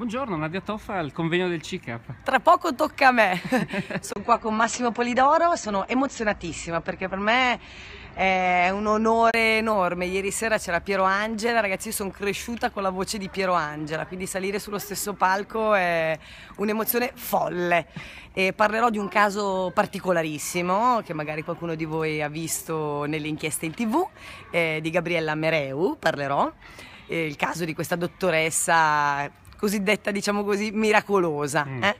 Buongiorno, Nadia Toffa al convegno del CICAP. Tra poco tocca a me. sono qua con Massimo Polidoro, sono emozionatissima perché per me è un onore enorme. Ieri sera c'era Piero Angela, ragazzi, io sono cresciuta con la voce di Piero Angela, quindi salire sullo stesso palco è un'emozione folle. E parlerò di un caso particolarissimo che magari qualcuno di voi ha visto nelle inchieste in tv, eh, di Gabriella Mereu, parlerò eh, il caso di questa dottoressa cosiddetta, diciamo così, miracolosa. Mm. Eh?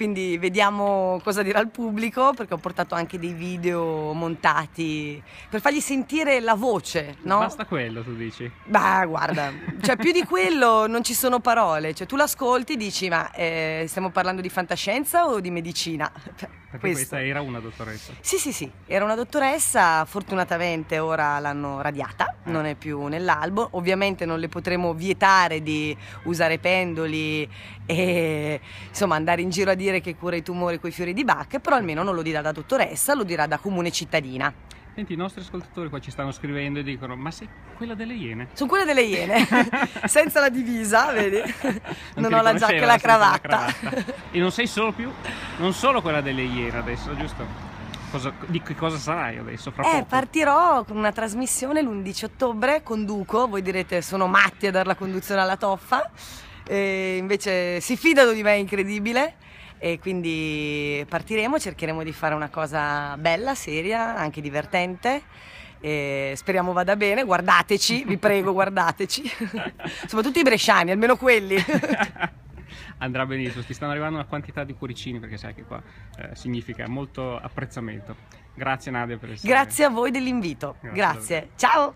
quindi vediamo cosa dirà il pubblico perché ho portato anche dei video montati per fargli sentire la voce, no? Basta quello, tu dici? Beh, guarda, cioè più di quello non ci sono parole, cioè tu l'ascolti e dici ma eh, stiamo parlando di fantascienza o di medicina? Cioè, perché Questo. questa era una dottoressa. Sì, sì, sì, era una dottoressa, fortunatamente ora l'hanno radiata, eh. non è più nell'albo, ovviamente non le potremo vietare di usare pendoli e insomma andare in giro a dire dire che cura i tumori con i fiori di Bach, però almeno non lo dirà da dottoressa, lo dirà da comune cittadina. Senti, i nostri ascoltatori qua ci stanno scrivendo e dicono: Ma sei quella delle iene? Sono quella delle iene, senza la divisa, vedi? Non, non ho la giacca e la cravatta. la cravatta. e non sei solo più, non solo quella delle iene adesso, giusto? Cosa, di che cosa sarai adesso? Fra eh, poco. partirò con una trasmissione l'11 ottobre, conduco, voi direte sono matti a dare la conduzione alla toffa, e invece si fidano di me, è incredibile e quindi partiremo, cercheremo di fare una cosa bella, seria, anche divertente. E speriamo vada bene, guardateci, vi prego, guardateci. Soprattutto i bresciani, almeno quelli. andrà benissimo. Ti stanno arrivando una quantità di cuoricini perché sai che qua eh, significa molto apprezzamento. Grazie Nadia per essere Grazie a voi dell'invito. Grazie. Grazie. Ciao.